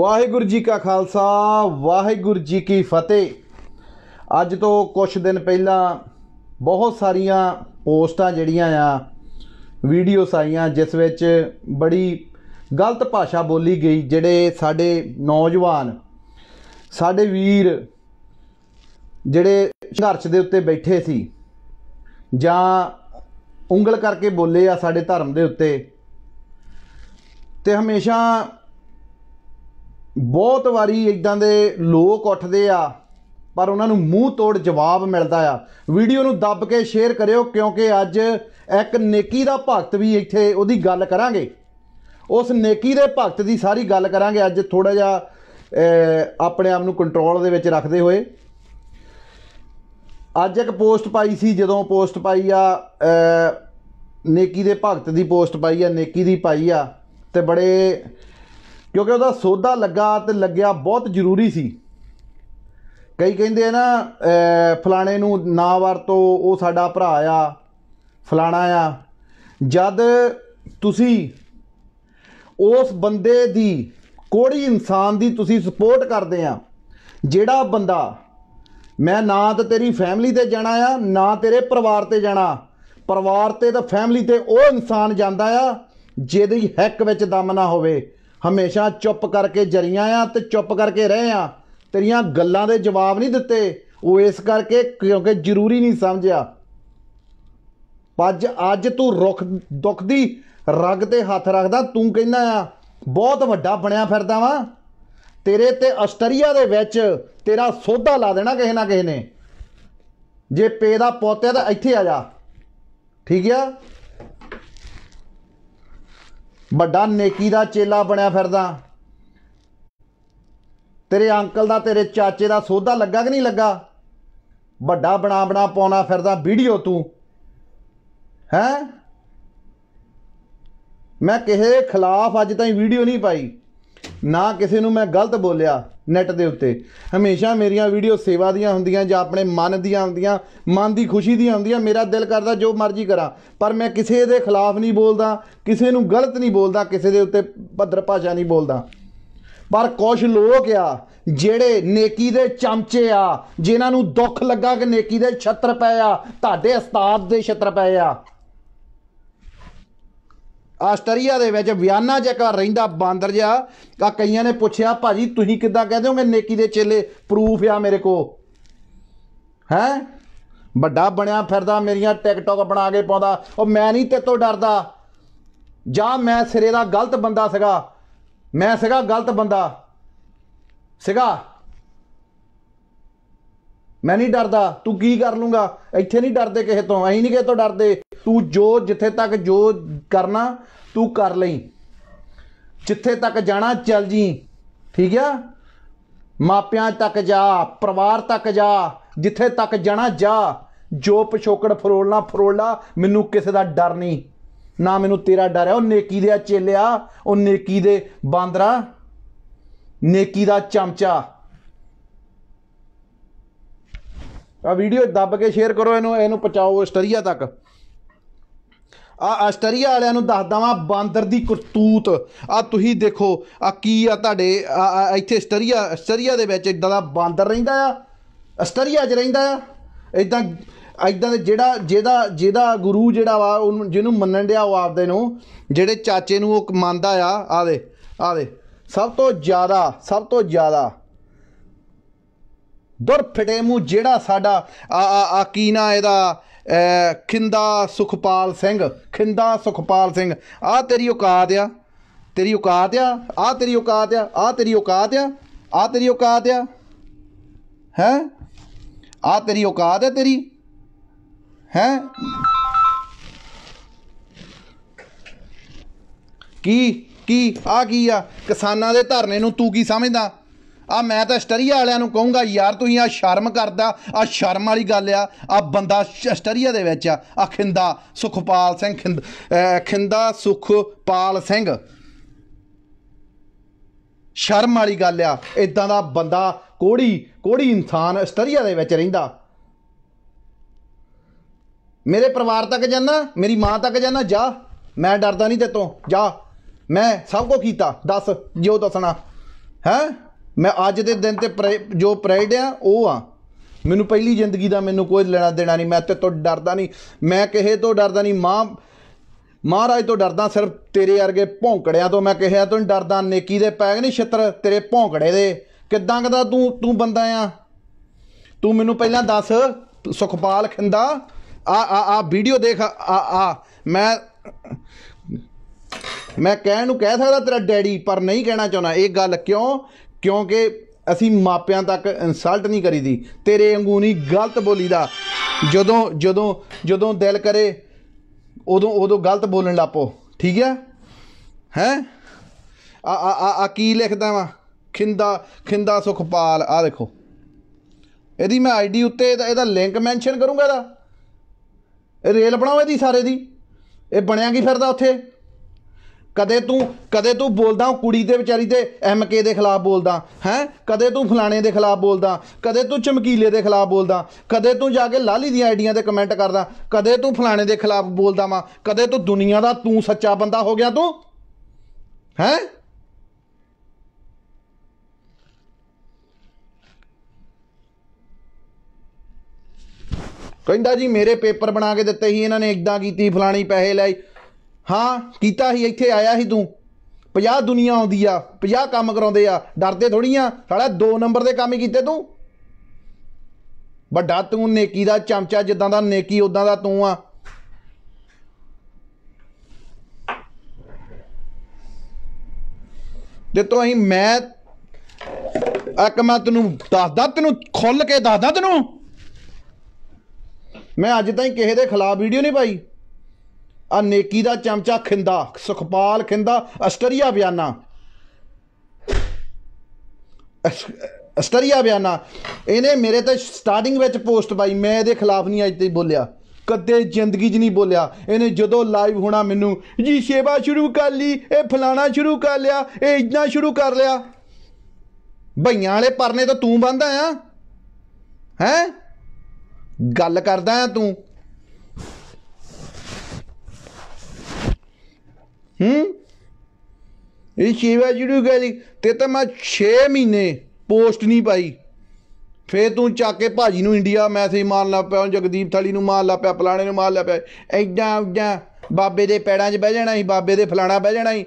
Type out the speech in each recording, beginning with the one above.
ਵਾਹਿਗੁਰੂ ਜੀ ਕਾ ਖਾਲਸਾ ਵਾਹਿਗੁਰੂ ਜੀ ਕੀ ਫਤਿਹ ਅੱਜ ਤੋਂ ਕੁਝ ਦਿਨ ਪਹਿਲਾਂ ਬਹੁਤ ਸਾਰੀਆਂ ਪੋਸਟਾਂ ਜਿਹੜੀਆਂ ਆ ਵੀਡੀਓਸ ਆਈਆਂ ਜਿਸ ਵਿੱਚ ਬੜੀ ਗਲਤ ਭਾਸ਼ਾ ਬੋਲੀ ਗਈ ਜਿਹੜੇ ਸਾਡੇ ਨੌਜਵਾਨ ਸਾਡੇ ਵੀਰ ਜਿਹੜੇ ਸੰਘਰਸ਼ ਦੇ ਉੱਤੇ ਬੈਠੇ ਸੀ ਜਾਂ ਉਂਗਲ ਕਰਕੇ ਬੋਲੇ ਆ ਸਾਡੇ ਧਰਮ ਦੇ ਉੱਤੇ ਤੇ ਹਮੇਸ਼ਾ ਬਹੁਤ ਵਾਰੀ ਇਦਾਂ ਦੇ ਲੋਕ ਉੱਠਦੇ ਆ ਪਰ ਉਹਨਾਂ ਨੂੰ ਮੂੰਹ ਤੋੜ ਜਵਾਬ ਮਿਲਦਾ ਆ ਵੀਡੀਓ ਨੂੰ ਦੱਬ ਕੇ ਸ਼ੇਅਰ ਕਰਿਓ ਕਿਉਂਕਿ ਅੱਜ ਇੱਕ ਨੇਕੀ ਦਾ ਭਗਤ ਵੀ ਇੱਥੇ ਉਹਦੀ ਗੱਲ ਕਰਾਂਗੇ ਉਸ ਨੇਕੀ ਦੇ ਭਗਤ ਦੀ ਸਾਰੀ ਗੱਲ ਕਰਾਂਗੇ ਅੱਜ ਥੋੜਾ ਜਿਹਾ ਆਪਣੇ ਆਪ ਨੂੰ ਕੰਟਰੋਲ ਦੇ ਵਿੱਚ ਰੱਖਦੇ ਹੋਏ ਅੱਜ ਇੱਕ ਪੋਸਟ ਪਾਈ ਸੀ ਜਦੋਂ ਪੋਸਟ ਪਾਈ ਆ ਨੇਕੀ ਦੇ ਭਗਤ ਦੀ ਪੋਸਟ ਪਾਈ ਆ ਨੇਕੀ ਦੀ ਪਾਈ ਆ ਤੇ ਬੜੇ ਕਿਉਂਕਿ ਉਹਦਾ ਸੌਦਾ ਲੱਗਾ ਤੇ ਲੱਗਿਆ ਬਹੁਤ ਜ਼ਰੂਰੀ ਸੀ ਕਈ ਕਹਿੰਦੇ ਆ ਨਾ ਫਲਾਣੇ ਨੂੰ ਨਾ ਵਰਤੋ ਉਹ ਸਾਡਾ ਭਰਾ ਆ ਫਲਾਣਾ ਆ ਜਦ ਤੁਸੀਂ ਉਸ ਬੰਦੇ ਦੀ ਕੋੜੀ ਇਨਸਾਨ ਦੀ ਤੁਸੀਂ ਸਪੋਰਟ ਕਰਦੇ ਆ ਜਿਹੜਾ ਬੰਦਾ ਮੈਂ ਨਾ ਤਾਂ ਤੇਰੀ ਫੈਮਿਲੀ ਤੇ ਜਾਣਾ ਆ ਨਾ ਤੇਰੇ ਪਰਿਵਾਰ ਤੇ ਜਾਣਾ ਪਰਿਵਾਰ ਤੇ ਤਾਂ ਫੈਮਿਲੀ ਤੇ ਉਹ ਇਨਸਾਨ ਜਾਂਦਾ ਆ ਜਿਹਦੀ ਹੱਕ ਵਿੱਚ ਦਮ ਨਾ ਹੋਵੇ ਹਮੇਸ਼ਾ ਚੁੱਪ ਕਰਕੇ ਜਰੀਆਂ ਆ ਤੇ ਚੁੱਪ ਕਰਕੇ ਰਹੇ ਆ ਤੇਰੀਆਂ ਗੱਲਾਂ ਦੇ ਜਵਾਬ ਨਹੀਂ ਦਿੱਤੇ ਉਹ ਇਸ ਕਰਕੇ ਕਿਉਂਕਿ ਜ਼ਰੂਰੀ ਨਹੀਂ ਸਮਝਿਆ ਪੱਜ ਅੱਜ ਤੂੰ ਰੁੱਖ ਦੁੱਖ ਦੀ ਰਗ ਤੇ ਹੱਥ ਰੱਖਦਾ ਤੂੰ ਕਹਿੰਦਾ ਆ ਬਹੁਤ ਵੱਡਾ ਬਣਿਆ ਫਿਰਦਾ ਵਾ ਤੇਰੇ ਤੇ ਅਸਟਰੀਆ ਦੇ ਵਿੱਚ ਤੇਰਾ ਸੋਧਾ ਲਾ ਦੇਣਾ ਕਿਸੇ ਨਾ ਕਿਸੇ ਨੇ ਜੇ ਪੇ ਦਾ ਪੋਤੇ ਤਾਂ ਇੱਥੇ ਆ ਜਾ ਠੀਕ ਆ ਵੱਡਾ ਨੇਕੀ ਦਾ ਚੇਲਾ ਬਣਿਆ ਫਿਰਦਾ ਤੇਰੇ ਅੰਕਲ ਦਾ ਤੇਰੇ ਚਾਚੇ ਦਾ ਸੋਧਾ ਲੱਗਾ ਕਿ ਨਹੀਂ ਲੱਗਾ ਵੱਡਾ ਬਣਾ ਬਣਾ ਪਾਉਣਾ ਫਿਰਦਾ ਵੀਡੀਓ ਤੂੰ ਹੈ ਮੈਂ ਕਿਸੇ ਖਿਲਾਫ ਅੱਜ ਤਾਈਂ ਵੀਡੀਓ ਨਹੀਂ ਪਾਈ ਨਾ ਕਿਸੇ ਨੂੰ ਮੈਂ ਗਲਤ ਬੋਲਿਆ ਨੈਟ ਦੇ ਉੱਤੇ ਹਮੇਸ਼ਾ ਮੇਰੀਆਂ ਵੀਡੀਓ ਸੇਵਾ ਦੀਆਂ ਹੁੰਦੀਆਂ ਜਾਂ ਆਪਣੇ ਮਨ ਦੀਆਂ ਹੁੰਦੀਆਂ ਮਨ ਦੀ ਖੁਸ਼ੀ ਦੀਆਂ ਹੁੰਦੀਆਂ ਮੇਰਾ ਦਿਲ ਕਰਦਾ ਜੋ ਮਰਜ਼ੀ ਕਰਾਂ ਪਰ ਮੈਂ ਕਿਸੇ ਦੇ ਖਿਲਾਫ ਨਹੀਂ ਬੋਲਦਾ ਕਿਸੇ ਨੂੰ ਗਲਤ ਨਹੀਂ ਬੋਲਦਾ ਕਿਸੇ ਦੇ ਉੱਤੇ ਭਦਰ ਭਾਸ਼ਾ ਨਹੀਂ ਬੋਲਦਾ ਪਰ ਕੁਝ ਲੋਕ ਆ ਜਿਹੜੇ ਨੇਕੀ ਦੇ ਚਮਚੇ ਆ ਜਿਨ੍ਹਾਂ ਨੂੰ ਦੁੱਖ ਲੱਗਾ ਕਿ ਨੇਕੀ ਦੇ ਛੱਤਰ ਪਏ ਆ ਤੁਹਾਡੇ ਉਸਤਾਦ ਦੇ ਛੱਤਰ ਪਏ ਆ ਆਸਟਰੀਆ ਦੇ ਵਿੱਚ ਵਿਆਨਾ ਜਿਹਾ ਰਹਿੰਦਾ ਬਾਂਦਰ ਜਿਹਾ ਆ ਕਈਆਂ ਨੇ ਪੁੱਛਿਆ ਭਾਜੀ ਤੁਸੀਂ ਕਿੱਦਾਂ ਕਹਦੇ ਹੋਗੇ ਨੇਕੀ ਦੇ ਚੇਲੇ ਪ੍ਰੂਫ ਆ ਮੇਰੇ ਕੋ ਹੈ ਵੱਡਾ ਬਣਿਆ ਫਿਰਦਾ ਮੇਰੀਆਂ ਟਿਕਟੌਕ ਬਣਾ ਕੇ ਪਾਉਂਦਾ ਉਹ ਮੈਂ ਨਹੀਂ ਤੋਂ ਡਰਦਾ ਜਾਂ ਮੈਂ ਸਿਰੇ ਦਾ ਗਲਤ ਬੰਦਾ ਸੀਗਾ ਮੈਂ ਸੀਗਾ ਗਲਤ ਬੰਦਾ ਸੀਗਾ ਮੈਂ ਨਹੀਂ ਡਰਦਾ ਤੂੰ ਕੀ ਕਰ ਲੂੰਗਾ ਇੱਥੇ ਨਹੀਂ ਡਰਦੇ ਕਿਸੇ ਤੋਂ ਅਸੀਂ ਨਹੀਂ ਕਿਸੇ ਤੋਂ ਡਰਦੇ ਤੂੰ ਜੋ ਜਿੱਥੇ ਤੱਕ ਜੋ ਕਰਨਾ ਤੂੰ ਕਰ ਲਈ ਜਿੱਥੇ ਤੱਕ ਜਾਣਾ ਚੱਲ ਜੀ ਠੀਕ ਆ ਮਾਪਿਆਂ ਤੱਕ ਜਾ ਪਰਿਵਾਰ ਤੱਕ ਜਾ ਜਿੱਥੇ ਤੱਕ ਜਾਣਾ ਜਾ ਜੋ ਪਿਛੋਕੜ ਫਰੋਲਣਾ ਫਰੋਲਾ ਮੈਨੂੰ ਕਿਸੇ ਦਾ ਡਰ ਨਹੀਂ ਨਾ ਮੈਨੂੰ ਤੇਰਾ ਡਰ ਹੈ ਉਹ ਨੇਕੀ ਦੇ ਚੇਲਿਆ ਉਹ ਨੇਕੀ ਦੇ ਬਾਂਦਰਾ ਨੇਕੀ ਦਾ ਚਮਚਾ ਆ ਵੀਡੀਓ ਦੱਬ ਕੇ ਸ਼ੇਅਰ ਕਰੋ ਇਹਨੂੰ ਇਹਨੂੰ ਪਹੁੰਚਾਓ ਆਸਟਰੀਆ ਤੱਕ ਆ ਆਸਟਰੀਆ ਵਾਲਿਆਂ ਨੂੰ ਦੱਸਦਾ ਵਾਂ ਬਾਂਦਰ ਦੀ ਕਰਤੂਤ ਆ ਤੁਸੀਂ ਦੇਖੋ ਆ ਕੀ ਆ ਤੁਹਾਡੇ ਇੱਥੇ ਆਸਟਰੀਆ ਆਸਟਰੀਆ ਦੇ ਵਿੱਚ ਇਦਾਂ ਦਾ ਬਾਂਦਰ ਰਹਿੰਦਾ ਆ ਆਸਟਰੀਆ 'ਚ ਰਹਿੰਦਾ ਆ ਇਦਾਂ ਇਦਾਂ ਦੇ ਜਿਹੜਾ ਜਿਹਦਾ ਜਿਹਦਾ ਗੁਰੂ ਜਿਹੜਾ ਵਾ ਉਹਨੂੰ ਜਿਹਨੂੰ ਮੰਨਣ ਡਿਆ ਉਹ ਆਪਦੇ ਨੂੰ ਜਿਹੜੇ ਚਾਚੇ ਨੂੰ ਉਹ ਮੰਨਦਾ ਆ ਆ ਦੇ ਆ ਦੇ ਸਭ ਤੋਂ ਜ਼ਿਆਦਾ ਸਭ ਤੋਂ ਜ਼ਿਆਦਾ ਦੁਰ ਫਟੇ ਮੂ ਜਿਹੜਾ ਸਾਡਾ ਆ ਆ ਕੀ ਨਾ ਇਹਦਾ ਖਿੰਦਾ ਸੁਖਪਾਲ ਸਿੰਘ ਖਿੰਦਾ ਸੁਖਪਾਲ ਸਿੰਘ ਆ ਤੇਰੀ ਔਕਾਤ ਆ ਤੇਰੀ ਔਕਾਤ ਆ ਆ ਤੇਰੀ ਔਕਾਤ ਆ ਆ ਤੇਰੀ ਔਕਾਤ ਆ ਆ ਤੇਰੀ ਔਕਾਤ ਆ ਹੈ ਆ ਤੇਰੀ ਔਕਾਤ ਹੈ ਤੇਰੀ ਹੈ ਕੀ ਕੀ ਆ ਕੀ ਆ ਕਿਸਾਨਾਂ ਦੇ ਧਰਨੇ ਨੂੰ ਤੂੰ ਕੀ ਸਮਝਦਾ ਆ ਮੈਂ ਤਾਂ ਸਟਰੀਆ ਵਾਲਿਆਂ ਨੂੰ ਕਹੂੰਗਾ ਯਾਰ ਤੁਸੀਂ ਆ ਸ਼ਰਮ ਕਰਦਾ ਆ ਸ਼ਰਮ ਵਾਲੀ ਗੱਲ ਆ ਆ ਬੰਦਾ ਸਟਰੀਆ ਦੇ ਵਿੱਚ ਆ ਆ ਖਿੰਦਾ ਸੁਖਪਾਲ ਸਿੰਘ ਖਿੰਦਾ ਸੁਖਪਾਲ ਸਿੰਘ ਸ਼ਰਮ ਵਾਲੀ ਗੱਲ ਆ ਇਦਾਂ ਦਾ ਬੰਦਾ ਕੋੜੀ ਕੋੜੀ ਇਨਸਾਨ ਸਟਰੀਆ ਦੇ ਵਿੱਚ ਰਹਿੰਦਾ ਮੇਰੇ ਪਰਿਵਾਰ ਤੱਕ ਜਾਣਾ ਮੇਰੀ ਮਾਂ ਤੱਕ ਜਾਣਾ ਜਾ ਮੈਂ ਡਰਦਾ ਨਹੀਂ ਤੇ ਤੋਂ ਜਾ ਮੈਂ ਸਭ ਕੁਝ ਕੀਤਾ ਦੱਸ ਜੋ ਦੱਸਣਾ ਹੈ ਮੈਂ ਅੱਜ ਦੇ ਦਿਨ ਤੇ ਜੋ ਪ੍ਰਾਈਡ ਆ ਉਹ ਆ ਮੈਨੂੰ ਪਹਿਲੀ ਜ਼ਿੰਦਗੀ ਦਾ ਮੈਨੂੰ ਕੋਈ ਲੈਣਾ ਦੇਣਾ ਨਹੀਂ ਮੈਂ ਤੇ ਤੋਂ ਡਰਦਾ ਨਹੀਂ ਮੈਂ ਕਿਸੇ ਤੋਂ ਡਰਦਾ ਨਹੀਂ ਮਾਂ ਮਹਾਰਾਜ ਤੋਂ ਡਰਦਾ ਸਿਰਫ ਤੇਰੇ ਵਰਗੇ ਭੌਂਕੜਿਆਂ ਤੋਂ ਮੈਂ ਕਿਹਾ ਤੂੰ ਡਰਦਾ ਨੇਕੀ ਦੇ ਪੈਗ ਨਹੀਂ ਛਤਰ ਤੇਰੇ ਭੌਂਕੜੇ ਦੇ ਕਿਦਾਂ ਕਦਾ ਤੂੰ ਤੂੰ ਬੰਦਾ ਆ ਤੂੰ ਮੈਨੂੰ ਪਹਿਲਾਂ ਦੱਸ ਸੁਖਪਾਲ ਖਿੰਦਾ ਆ ਆ ਆ ਵੀਡੀਓ ਦੇਖ ਆ ਆ ਮੈਂ ਮੈਂ ਕਹਿਣ ਨੂੰ ਕਹਿ ਸਕਦਾ ਤੇਰਾ ਡੈਡੀ ਪਰ ਨਹੀਂ ਕਹਿਣਾ ਚਾਹੁੰਦਾ ਇਹ ਗੱਲ ਕਿਉਂ ਕਿਉਂਕਿ ਅਸੀਂ ਮਾਪਿਆਂ ਤੱਕ ਇਨਸਲਟ ਨਹੀਂ ਕਰੀਦੀ ਤੇਰੇ ਵਾਂਗੂ ਨਹੀਂ ਗਲਤ ਬੋਲੀ ਦਾ ਜਦੋਂ ਜਦੋਂ ਜਦੋਂ ਦਿਲ ਕਰੇ ਉਦੋਂ ਉਦੋਂ ਗਲਤ ਬੋਲਣ ਲੱਪੋ ਠੀਕ ਹੈ ਹੈ ਆ ਆ ਆ ਕੀ ਲਿਖਦਾ ਵਾਂ ਖਿੰਦਾ ਖਿੰਦਾ ਸੁਖਪਾਲ ਆ ਦੇਖੋ ਇਹਦੀ ਮੈਂ ਆਈਡੀ ਉੱਤੇ ਇਹਦਾ ਇਹਦਾ ਲਿੰਕ ਮੈਂਸ਼ਨ ਕਰੂੰਗਾ ਇਹਦਾ ਇਹ ਰੇਲ ਬਣਾਓ ਇਹਦੀ ਸਾਰੇ ਦੀ ਇਹ ਬਣਿਆ ਕੀ ਫਿਰਦਾ ਉੱਥੇ ਕਦੇ ਤੂੰ ਕਦੇ ਤੂੰ ਬੋਲਦਾ ਉਹ ਕੁੜੀ ਦੇ ਵਿਚਾਰੀ ਦੇ ਐਮਕੇ ਦੇ ਖਿਲਾਫ ਬੋਲਦਾ ਹੈ ਕਦੇ ਤੂੰ ਫਲਾਣੇ ਦੇ ਖਿਲਾਫ ਬੋਲਦਾ ਕਦੇ ਤੂੰ ਚਮਕੀਲੇ ਦੇ ਖਿਲਾਫ ਬੋਲਦਾ ਕਦੇ ਤੂੰ ਜਾ ਕੇ ਲਾਲੀ ਦੀਆਂ ਆਈਡੀਆਂ ਤੇ ਕਮੈਂਟ ਕਰਦਾ ਕਦੇ ਤੂੰ ਫਲਾਣੇ ਦੇ ਖਿਲਾਫ ਬੋਲਦਾ ਵਾ ਕਦੇ ਤੂੰ ਦੁਨੀਆ ਦਾ ਤੂੰ ਸੱਚਾ ਬੰਦਾ ਹੋ ਗਿਆ ਤੂੰ ਹੈ ਕਹਿੰਦਾ ਜੀ ਮੇਰੇ ਪੇਪਰ ਬਣਾ ਕੇ ਦਿੱਤੇ ਸੀ ਇਹਨਾਂ ਨੇ ਇਦਾਂ ਕੀਤੀ ਫਲਾਣੀ ਪੈਸੇ ਲਈ ਹਾਂ ਕੀਤਾ ਹੀ ਇੱਥੇ ਆਇਆ ਸੀ ਤੂੰ 50 ਦੁਨੀਆ ਆਉਂਦੀ ਆ 50 ਕੰਮ ਕਰਾਉਂਦੇ ਆ ਡਰਦੇ ਥੋੜੀ ਆ ਸਾਲਾ 2 ਨੰਬਰ ਦੇ ਕੰਮ ਹੀ ਕੀਤੇ ਤੂੰ ਵੱਡਾ ਤੂੰ ਨੇਕੀ ਦਾ ਚਮਚਾ ਜਿੱਦਾਂ ਦਾ ਨੇਕੀ ਉਦਾਂ ਦਾ ਤੂੰ ਆ ਤੇ ਤੋ ਅਹੀਂ ਮੈਂ ਇੱਕ ਮੈਂ ਤੈਨੂੰ ਦੱਸਦਾ ਤੈਨੂੰ ਖੁੱਲ ਕੇ ਦੱਸਦਾ ਤੈਨੂੰ ਮੈਂ ਅੱਜ ਤਾਈਂ ਕਿਸੇ ਦੇ ਖਿਲਾਫ ਵੀਡੀਓ ਨਹੀਂ ਪਾਈ ਆ ਨੇਕੀ ਦਾ ਚਮਚਾ Khinda Sukhpal Khinda Austria Vienna Austria Vienna ਇਹਨੇ ਮੇਰੇ ਤੇ ਸਟਾਰਟਿੰਗ ਵਿੱਚ ਪੋਸਟ ਪਾਈ ਮੈਂ ਇਹਦੇ ਖਿਲਾਫ ਨਹੀਂ ਅੱਜ ਤੱਕ ਬੋਲਿਆ ਕਦੇ ਜ਼ਿੰਦਗੀ 'ਚ ਨਹੀਂ ਬੋਲਿਆ ਇਹਨੇ ਜਦੋਂ ਲਾਈਵ ਹੋਣਾ ਮੈਨੂੰ ਜੀ ਸੇਵਾ ਸ਼ੁਰੂ ਕਰ ਲਈ ਇਹ ਫਲਾਣਾ ਸ਼ੁਰੂ ਕਰ ਲਿਆ ਇਹ ਇਦਾਂ ਸ਼ੁਰੂ ਕਰ ਲਿਆ ਭਈਆਂ ਵਾਲੇ ਪਰਨੇ ਤਾਂ ਤੂੰ ਬੰਦਾ ਆ ਹੈ ਗੱਲ ਕਰਦਾ ਆ ਤੂੰ ਹੂੰ ਇਹ ਸ਼ਿਵਾ ਜੀ ਗਈ ਤੇ ਤਾਂ ਮੈਂ 6 ਮਹੀਨੇ ਪੋਸਟ ਨਹੀਂ ਪਾਈ ਫੇਰ ਤੂੰ ਚੱਕ ਕੇ ਭਾਜੀ ਨੂੰ ਇੰਡੀਆ ਮੈਸੇਜ ਮਾਰ ਲਾ ਪਿਆ ਜਗਦੀਪ ਥਾਲੀ ਨੂੰ ਮਾਰ ਲਾ ਪਿਆ ਫਲਾਣੇ ਨੂੰ ਮਾਰ ਲਾ ਪਿਆ ਐਡਾ ਐਡਾ ਬਾਬੇ ਦੇ ਪੈੜਾਂ 'ਚ ਬਹਿ ਜਾਣਾ ਸੀ ਬਾਬੇ ਦੇ ਫਲਾਣਾ ਬਹਿ ਜਾਣਾ ਸੀ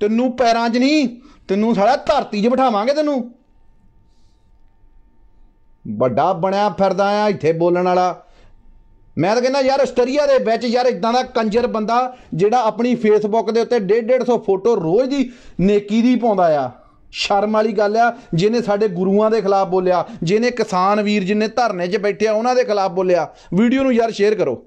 ਤੈਨੂੰ ਪੈਰਾਂ 'ਚ ਨਹੀਂ ਤੈਨੂੰ ਸਾਲਾ ਧਰਤੀ 'ਚ ਬਿਠਾਵਾਂਗੇ ਤੈਨੂੰ ਵੱਡਾ ਬਣਿਆ ਫਿਰਦਾ ਆ ਇੱਥੇ ਬੋਲਣ ਵਾਲਾ ਮੈਂ ਤਾਂ ਕਹਿੰਦਾ ਯਾਰ ਆਸਟਰੀਆ ਦੇ ਵਿੱਚ ਯਾਰ ਇਦਾਂ ਦਾ ਕੰਜਰ ਬੰਦਾ ਜਿਹੜਾ ਆਪਣੀ ਫੇਸਬੁੱਕ ਦੇ ਉੱਤੇ 1.5 ਫੋਟੋ ਰੋਜ਼ ਦੀ ਨੇਕੀ ਦੀ ਪਾਉਂਦਾ ਆ ਸ਼ਰਮ ਵਾਲੀ ਗੱਲ ਆ ਜਿਹਨੇ ਸਾਡੇ ਗੁਰੂਆਂ ਦੇ ਖਿਲਾਫ ਬੋਲਿਆ ਜਿਹਨੇ ਕਿਸਾਨ ਵੀਰ ਜਿਹਨੇ ਧਰਨੇ 'ਚ ਬੈਠੇ ਆ ਉਹਨਾਂ ਦੇ ਖਿਲਾਫ ਬੋਲਿਆ ਵੀਡੀਓ ਨੂੰ ਯਾਰ ਸ਼ੇਅਰ ਕਰੋ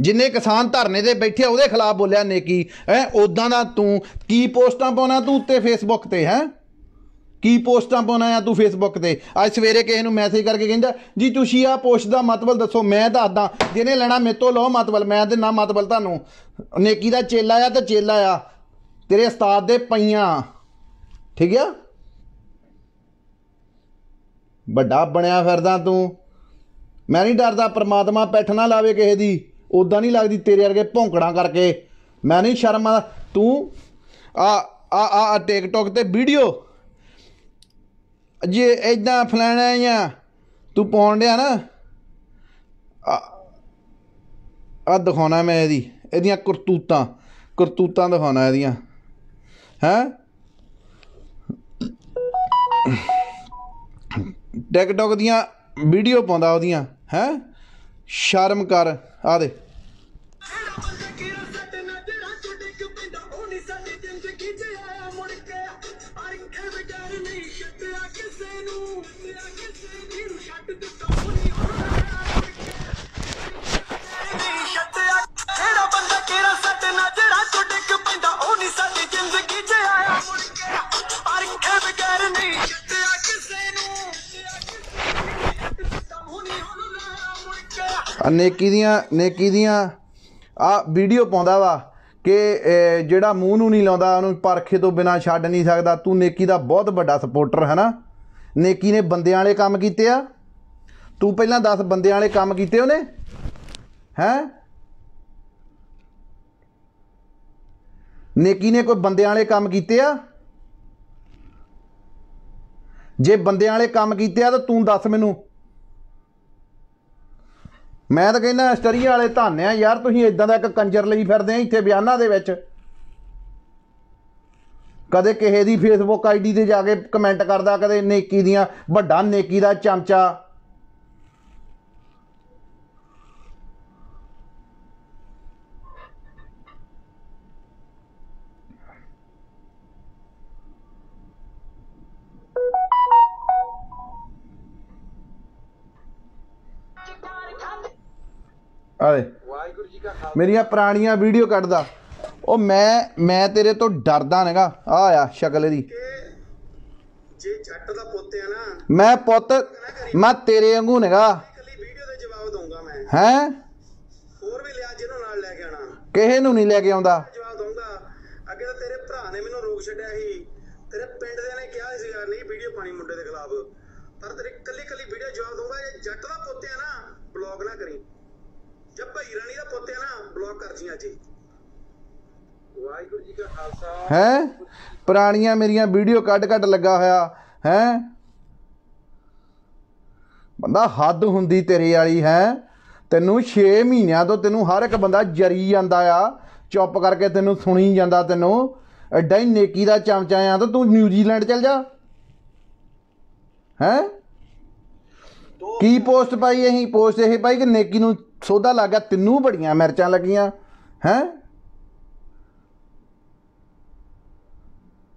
ਜਿੰਨੇ ਕਿਸਾਨ ਧਰਨੇ ਤੇ ਬੈਠੇ ਉਹਦੇ ਖਿਲਾਫ ਬੋਲਿਆ ਨੇਕੀ ਐ ਉਦਾਂ ਦਾ ਤੂੰ ਕੀ ਪੋਸਟਾਂ ਪਾਉਣਾ ਤੂੰ ਉੱਤੇ ਫੇਸਬੁੱਕ ਤੇ ਹੈ ਕੀ ਪੋਸਟਾਂ ਪਾਉਣਾ ਆ ਤੂੰ ਫੇਸਬੁੱਕ ਤੇ ਅੱਜ ਸਵੇਰੇ ਕਿਸੇ ਨੂੰ ਮੈਸੇਜ ਕਰਕੇ ਕਹਿੰਦਾ ਜੀ ਤੁਸੀਂ ਆ ਪੋਸਟ ਦਾ ਮਤਲਬ ਦੱਸੋ ਮੈਂ ਦੱਸਦਾ ਜਿਹਨੇ ਲੈਣਾ ਮੇਰੇ ਤੋਂ ਲਓ ਮਤਲਬ ਮੈਂ ਤੇ ਨਾ ਮਤਲਬ ਤੁਹਾਨੂੰ ਨੇਕੀ ਦਾ ਚੇਲਾ ਆ ਤੇ ਚੇਲਾ ਆ ਤੇਰੇ ਉਸਤਾਦ ਦੇ ਪਈਆਂ ਠੀਕ ਆ ਵੱਡਾ ਬਣਿਆ ਫਿਰਦਾ ਤੂੰ ਮੈਂ ਨਹੀਂ ਡਰਦਾ ਪ੍ਰਮਾਤਮਾ ਪੈਠ ਨਾ ਲਾਵੇ ਕਿਸੇ ਦੀ ਉਦਾਂ ਨਹੀਂ ਲੱਗਦੀ ਤੇਰੇ ਵਰਗੇ ਭੌਂਕੜਾਂ ਕਰਕੇ ਮੈਂ ਨਹੀਂ ਸ਼ਰਮਾ ਤੂੰ ਆ ਆ ਆ ਟਿਕਟੌਕ ਤੇ ਵੀਡੀਓ ਜੇ ਐਦਾਂ ਫਲਾਣਾ ਆ ਤੂੰ ਪਾਉਣ ਡਿਆ ਨਾ ਆ ਦਿਖਾਉਣਾ ਮੈਂ ਇਹਦੀ ਇਹਦੀਆਂ ਕਰਤੂਤਾਂ ਕਰਤੂਤਾਂ ਦਿਖਾਉਣਾ ਇਹਦੀਆਂ ਹੈ ਟਿਕਟੌਕ ਦੀਆਂ ਵੀਡੀਓ ਪਾਉਂਦਾ ਉਹਦੀਆਂ ਹੈ ਸ਼ਰਮ ਕਰ ਆ ਦੇ ਨੇਕੀ ਦੀਆਂ ਨੇਕੀ ਦੀਆਂ ਆ ਵੀਡੀਓ ਪਾਉਂਦਾ ਵਾ ਕਿ ਜਿਹੜਾ ਮੂੰਹ ਨੂੰ ਨਹੀਂ ਲਾਉਂਦਾ ਉਹਨੂੰ ਪਰਖੇ ਤੋਂ ਬਿਨਾ ਛੱਡ ਨਹੀਂ ਸਕਦਾ ਤੂੰ ਨੇਕੀ ਦਾ ਬਹੁਤ ਵੱਡਾ ਸਪੋਰਟਰ ਹੈ ਨਾ ਨੇਕੀ ਨੇ ਬੰਦਿਆਂ ਵਾਲੇ ਕੰਮ ਕੀਤੇ ਆ ਤੂੰ ਪਹਿਲਾਂ 10 ਬੰਦਿਆਂ ਵਾਲੇ ਕੰਮ ਕੀਤੇ ਉਹਨੇ ਹੈ ਨੇਕੀ ਨੇ ਕੋਈ ਬੰਦਿਆਂ ਵਾਲੇ ਕੰਮ ਕੀਤੇ ਆ ਜੇ ਬੰਦਿਆਂ ਵਾਲੇ ਕੰਮ ਕੀਤੇ ਆ ਤਾਂ ਤੂੰ ਦੱਸ ਮੈਨੂੰ ਮੈਂ ਤਾਂ ਕਹਿੰਦਾ ਸਟਰੀਆ ਵਾਲੇ ਧਾਨਿਆ ਯਾਰ ਤੁਸੀਂ ਇਦਾਂ ਦਾ ਇੱਕ ਕੰਜਰ ਲਈ ਫਿਰਦੇ ਆ ਇੱਥੇ ਬਿਆਨਾਂ ਦੇ ਵਿੱਚ ਕਦੇ ਕਿਸੇ ਦੀ ਫੇਸਬੁੱਕ ਆਈਡੀ ਤੇ ਜਾ ਕੇ ਕਮੈਂਟ ਕਰਦਾ ਕਦੇ ਨੇਕੀ ਦੀਆਂ ਵੱਡਾ ਨੇਕੀ ਦਾ ਚਮਚਾ ਆ ਵਾਹਿਗੁਰੂ ਜੀ ਕਾ ਖਾਲਸਾ ਮੇਰੀਆਂ ਪ੍ਰਾਣੀਆਂ ਵੀਡੀਓ ਕੱਢਦਾ ਉਹ ਮੈਂ ਮੈਂ ਤੇਰੇ ਤੋਂ ਡਰਦਾ ਨੇਗਾ ਆ ਆ ਸ਼ਕਲ ਇਹਦੀ ਜੇ ਜੱਟ ਦਾ ਪੁੱਤ ਹੈ ਨਾ ਮੈਂ ਪੁੱਤ ਮੈਂ ਤੇਰੇ ਵਾਂਗੂ ਨੇਗਾ ਇਕੱਲੀ ਵੀਡੀਓ ਦਾ ਜਵਾਬ ਦਊਂਗਾ ਮੈਂ ਹੈ ਹੋਰ ਵੀ ਲਿਆ ਜਿਹਨਾਂ ਨਾਲ ਲੈ ਕੇ ਆਣਾ ਕਿਸੇ ਨੂੰ ਨਹੀਂ ਲੈ ਕੇ ਆਉਂਦਾ ਜਵਾਬ ਦਊਂਗਾ ਅੱਗੇ ਤਾਂ ਤੇਰੇ ਭਰਾ ਨੇ ਮੈਨੂੰ ਰੋਕ ਛੱਡਿਆ ਸੀ ਤੇਰੇ ਪਿੰਡ ਦੇ ਨੇ ਕਿਹਾ ਸੀ ਯਾਰ ਨਹੀਂ ਵੀਡੀਓ ਪਾਣੀ ਮੁੰਡੇ ਦੇ ਖਿਲਾਫ ਪਰ ਤੇਰੀ ਇਕੱਲੀ ਇਕੱਲੀ ਵੀਡੀਓ ਜਵਾਬ ਦਊਂਗਾ ਜੇ ਜੱਟ ਦਾ ਪੁੱਤ ਹੈ ਨਾ ਬਲੌਗ ਨਾ ਸੇਵਾ ਕਰਦੀਆਂ ਜੀ ਵਾਹਿਗੁਰੂ ਜੀ ਦਾ ਖਾਲਸਾ ਹੈ ਪ੍ਰਾਣੀਆਂ ਮੇਰੀਆਂ ਵੀਡੀਓ ਕੱਟ ਕੱਟ ਲੱਗਾ ਹੋਇਆ ਹੈ ਬੰਦਾ ਹੱਦ ਹੁੰਦੀ ਤੇਰੇ ਵਾਲੀ ਹੈ ਤੈਨੂੰ 6 ਮਹੀਨਿਆਂ ਤੋਂ ਤੈਨੂੰ ਹਰ ਇੱਕ ਬੰਦਾ ਜਰੀ ਜਾਂਦਾ ਆ ਚੁੱਪ ਕਰਕੇ ਤੈਨੂੰ ਸੁਣੀ ਜਾਂਦਾ ਤੈਨੂੰ ਐਡਾ ਹੀ ਨੇਕੀ ਦਾ ਚਮਚਾ ਆ ਤਾਂ ਤੂੰ ਨਿਊਜ਼ੀਲੈਂਡ ਚਲ ਜਾ ਹੈ ਕੀ ਪੋਸਟ ਪਾਈ ਅਸੀਂ ਪੋਸਟ ਇਹ ਪਾਈ ਕਿ ਨੇਕੀ ਨੂੰ ਸੋਦਾ ਲੱਗਾ ਤਿੰਨੂ ਬੜੀਆਂ ਮਿਰਚਾਂ ਲੱਗੀਆਂ ਹੈ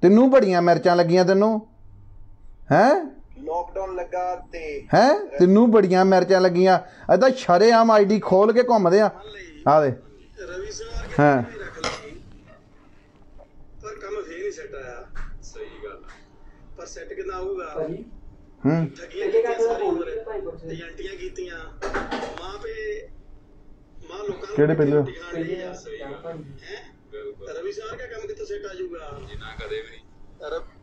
ਤੈਨੂੰ ਬੜੀਆਂ ਮਿਰਚਾਂ ਲੱਗੀਆਂ ਤੈਨੂੰ ਹੈ ਲੋਕਡਾਊਨ ਲੱਗਾ ਤੇ ਹੈ ਤੈਨੂੰ ਬੜੀਆਂ ਮਿਰਚਾਂ ਲੱਗੀਆਂ ਅਦਾ ਆਮ ਆਈਡੀ ਖੋਲ ਕੇ ਘੁੰਮਦੇ ਆ ਆ ਦੇ ਰਵੀ ਸਰ ਹਾਂ ਪਰ ਕੰਮ ਫੇਰ ਨਹੀਂ ਸੈਟ ਆਇਆ ਸਹੀ ਗੱਲ ਪਰ ਸੈਟ ਕਿਦਾਂ ਆਊਗਾ ਸਹੀ ਹੂੰ ਏਜੰਟੀਆਂ ਕੀਤੀਆਂ ਮਾਂ ਮਾਂ ਲੋਕਾਂ ਕਿਹੜੇ ਪਹਿਲੇ ਰਵੀ ਸਾਹਿਬ ਕਾ ਕੰਮ ਕਿੱਥੇ ਸੈੱਟ ਆ ਜਾਊਗਾ ਜੀ ਨਾ ਕਦੇ ਵੀ ਨਹੀਂ